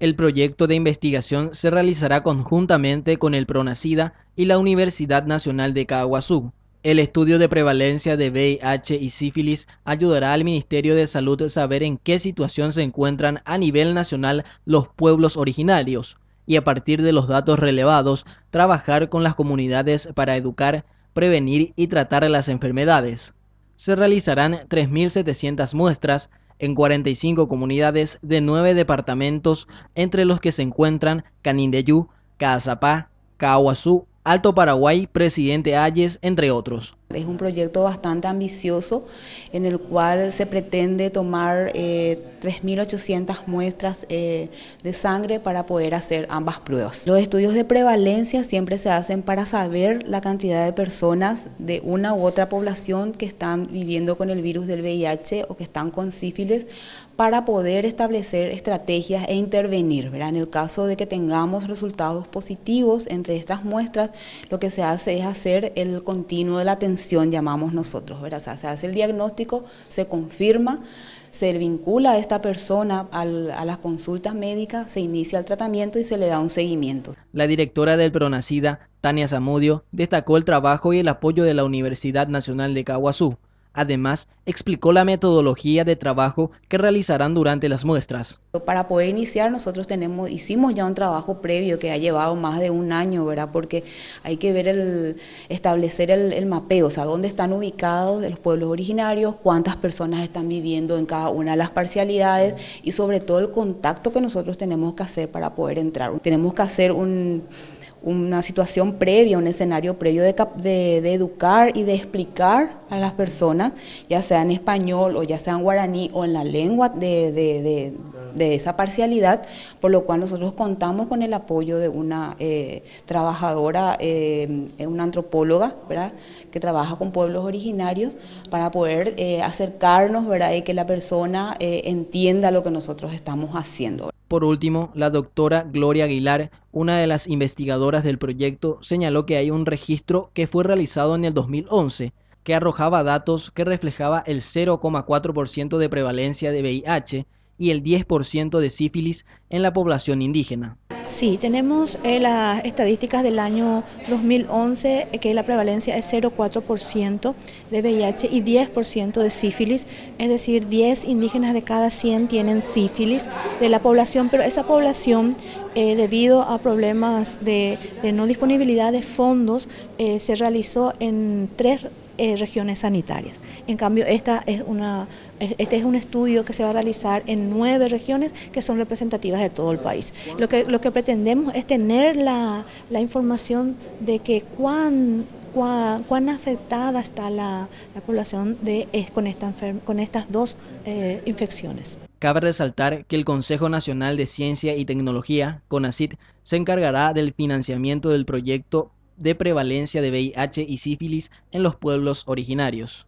El proyecto de investigación se realizará conjuntamente con el PRONACIDA y la Universidad Nacional de Caguazú. El estudio de prevalencia de VIH y sífilis ayudará al Ministerio de Salud a saber en qué situación se encuentran a nivel nacional los pueblos originarios y a partir de los datos relevados trabajar con las comunidades para educar, prevenir y tratar las enfermedades. Se realizarán 3.700 muestras en 45 comunidades de 9 departamentos, entre los que se encuentran Canindeyú, Cazapá, Caguazú, Alto Paraguay, Presidente Ayes, entre otros. Es un proyecto bastante ambicioso en el cual se pretende tomar 3.800 eh, muestras eh, de sangre para poder hacer ambas pruebas. Los estudios de prevalencia siempre se hacen para saber la cantidad de personas de una u otra población que están viviendo con el virus del VIH o que están con sífilis para poder establecer estrategias e intervenir. En el caso de que tengamos resultados positivos entre estas muestras, lo que se hace es hacer el continuo de la atención llamamos nosotros, ¿verdad? se hace el diagnóstico, se confirma, se vincula a esta persona a las consultas médicas, se inicia el tratamiento y se le da un seguimiento. La directora del PRONACIDA, Tania Zamudio, destacó el trabajo y el apoyo de la Universidad Nacional de Caguazú Además, explicó la metodología de trabajo que realizarán durante las muestras. Para poder iniciar nosotros tenemos, hicimos ya un trabajo previo que ha llevado más de un año, ¿verdad? Porque hay que ver el, establecer el, el mapeo, o sea, dónde están ubicados los pueblos originarios, cuántas personas están viviendo en cada una de las parcialidades y sobre todo el contacto que nosotros tenemos que hacer para poder entrar. Tenemos que hacer un una situación previa, un escenario previo de, educar y de explicar a las personas, ya sea en español o ya sea en guaraní o en la lengua de, esa parcialidad, por lo cual nosotros contamos con el apoyo de una eh, trabajadora, eh, una antropóloga, ¿verdad? que trabaja con pueblos originarios para poder eh, acercarnos ¿verdad? y que la persona entienda lo que nosotros estamos haciendo. Por último, la doctora Gloria Aguilar, una de las investigadoras del proyecto, señaló que hay un registro que fue realizado en el 2011 que arrojaba datos que reflejaba el 0,4% de prevalencia de VIH y el 10% de sífilis en la población indígena. Sí, tenemos eh, las estadísticas del año 2011, eh, que la prevalencia es 0,4% de VIH y 10% de sífilis, es decir, 10 indígenas de cada 100 tienen sífilis de la población, pero esa población, eh, debido a problemas de, no disponibilidad de fondos, se realizó en tres eh, regiones sanitarias. En cambio, esta es una, este es un estudio que se va a realizar en nueve regiones que son representativas de todo el país. Lo que, lo que pretendemos es tener la, información de que cuán Cuán, afectada está la, población de, con, esta con estas dos eh, infecciones. Cabe resaltar que el Consejo Nacional de Ciencia y Tecnología, CONACIT, se encargará del financiamiento del proyecto de prevalencia de VIH y sífilis en los pueblos originarios.